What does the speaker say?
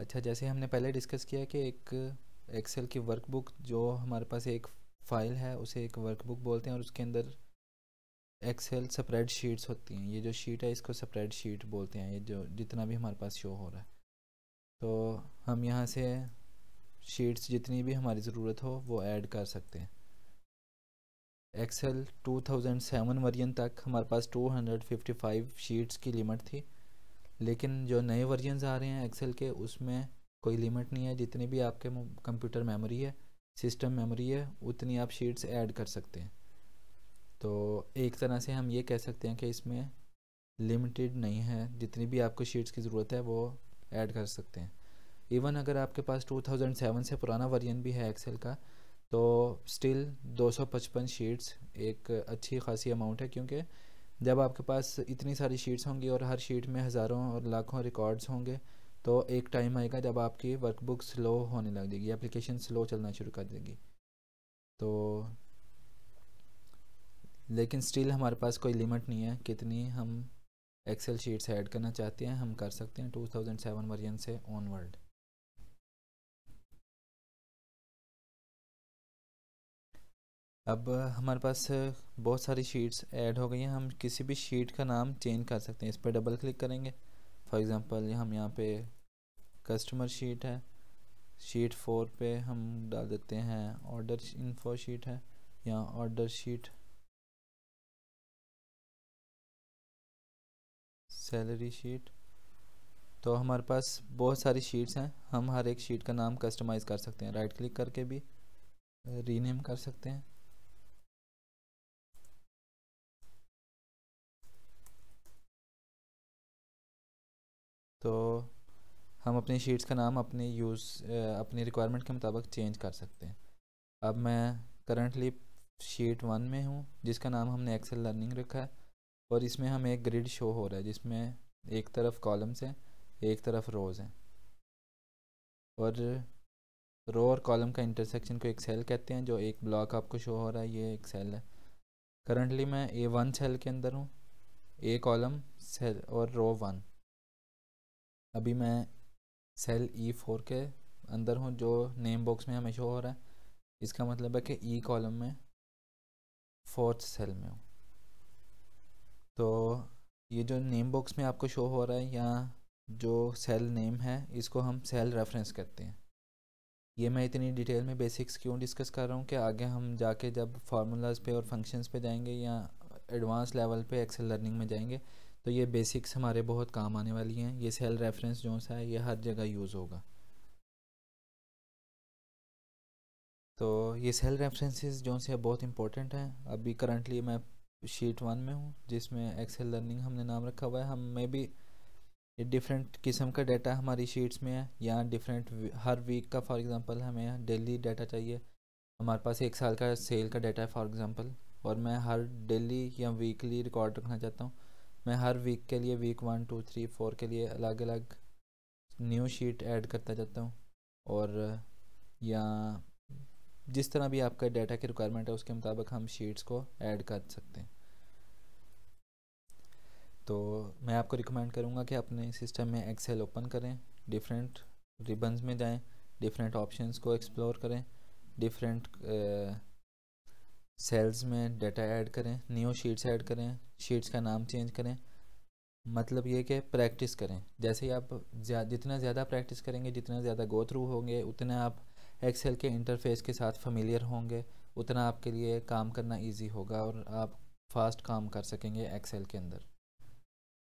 अच्छा जैसे हमने पहले डिस्कस किया कि एक एक्सेल की वर्कबुक जो हमारे पास एक फ़ाइल है उसे एक वर्कबुक बोलते हैं और उसके अंदर एक्सेल सप्रेड शीट्स होती हैं ये जो शीट है इसको सप्रेड शीट बोलते हैं ये जो जितना भी हमारे पास शो हो रहा है तो हम यहाँ से शीट्स जितनी भी हमारी ज़रूरत हो वो ऐड कर सकते हैं एक्सेल 2007 वर्जन तक हमारे पास 255 शीट्स की लिमिट थी लेकिन जो नए वर्जनस आ रहे हैं एक्सेल के उसमें कोई लिमिट नहीं है जितनी भी आपके कंप्यूटर मेमोरी है सिस्टम मेमोरी है उतनी आप शीट्स ऐड कर सकते हैं तो एक तरह से हम ये कह सकते हैं कि इसमें लिमिटेड नहीं है जितनी भी आपको शीट्स की ज़रूरत है वो ऐड कर सकते हैं इवन अगर आपके पास 2007 से पुराना वर्जन भी है एक्सेल का तो स्टिल 255 शीट्स एक अच्छी खासी अमाउंट है क्योंकि जब आपके पास इतनी सारी शीट्स होंगी और हर शीट में हज़ारों और लाखों रिकॉर्ड्स होंगे तो एक टाइम आएगा जब आपकी वर्कबुक स्लो होने लग जाएगी एप्लीकेशन स्लो चलना शुरू कर देगी तो लेकिन स्टिल हमारे पास कोई लिमिट नहीं है कितनी हम एक्सेल शीट्स ऐड करना चाहते हैं हम कर सकते हैं 2007 वर्जन से ऑनवर्ड अब हमारे पास बहुत सारी शीट्स ऐड हो गई हैं हम किसी भी शीट का नाम चेंज कर सकते हैं इस पर डबल क्लिक करेंगे फॉर एग्ज़ाम्पल हम यहाँ पे कस्टमर शीट है शीट फोर पे हम डाल देते हैं ऑर्डर इन्फो शीट है या ऑर्डर शीट सैलरी शीट तो हमारे पास बहुत सारी शीट्स हैं हम हर एक शीट का नाम कस्टमाइज़ कर सकते हैं राइट क्लिक करके भी रीनेम कर सकते हैं तो हम अपनी शीट्स का नाम अपने यूज़ अपनी रिक्वायरमेंट के मुताबिक चेंज कर सकते हैं अब मैं करंटली शीट वन में हूँ जिसका नाम हमने एक्सेल लर्निंग रखा है और इसमें हमें एक ग्रिड शो हो रहा है जिसमें एक तरफ कॉलम्स हैं एक तरफ रोज़ हैं और रो और कॉलम का इंटरसेक्शन को एक सेल कहते हैं जो एक ब्लॉक आपको शो हो रहा है ये एक सेल है करंटली मैं ए वन सेल के अंदर हूँ ए कॉलम सेल और रो वन अभी मैं सेल ई फोर के अंदर हूँ जो नेम बॉक्स में हमें शो हो रहा है इसका मतलब है कि ई e कॉलम में फोर्थ सेल में हूँ तो ये जो नेम बॉक्स में आपको शो हो रहा है या जो सेल नेम है इसको हम सेल रेफरेंस कहते हैं ये मैं इतनी डिटेल में बेसिक्स क्यों डिस्कस कर रहा हूँ कि आगे हम जाके जब फार्मूलाज पे और फंक्शंस पे जाएंगे या एडवांस लेवल पे एक्सेल लर्निंग में जाएंगे तो ये बेसिक्स हमारे बहुत काम आने वाली हैं ये सेल रेफरेंस जो सा है ये हर जगह यूज़ होगा तो ये सेल रेफरेंसेस जो से बहुत इंपॉर्टेंट हैं अभी करंटली मैं शीट वन में हूँ जिसमें एक्सेल लर्निंग हमने नाम रखा हुआ है हम में भी डिफरेंट किस्म का डाटा हमारी शीट्स में है या डिफरेंट हर वीक का फॉर एग्ज़ाम्पल हमें डेली डाटा चाहिए हमारे पास एक साल का सेल का डाटा है फॉर एग्ज़ाम्पल और मैं हर डेली या वीकली रिकॉर्ड रखना चाहता हूँ मैं हर वीक के लिए week one two three four के लिए अलग अलग न्यू शीट ऐड करता जाता हूँ और या जिस तरह भी आपका डाटा की रिक्वायरमेंट है उसके मुताबिक हम शीट्स को ऐड कर सकते हैं तो मैं आपको रिकमेंड करूँगा कि अपने सिस्टम में एक्सेल ओपन करें डिफरेंट रिबन्स में जाएं डिफरेंट ऑप्शंस को एक्सप्लोर करें डिफरेंट सेल्स में डाटा ऐड करें न्यू शीट्स ऐड करें शीट्स का नाम चेंज करें मतलब ये कि प्रैक्टिस करें जैसे ही आप ज्या, जितना ज़्यादा प्रैक्टिस करेंगे जितना ज़्यादा गो थ्रू होंगे उतने आप एक्सेल के इंटरफेस के साथ फमिलियर होंगे उतना आपके लिए काम करना ईजी होगा और आप फास्ट काम कर सकेंगे एक्सेल के अंदर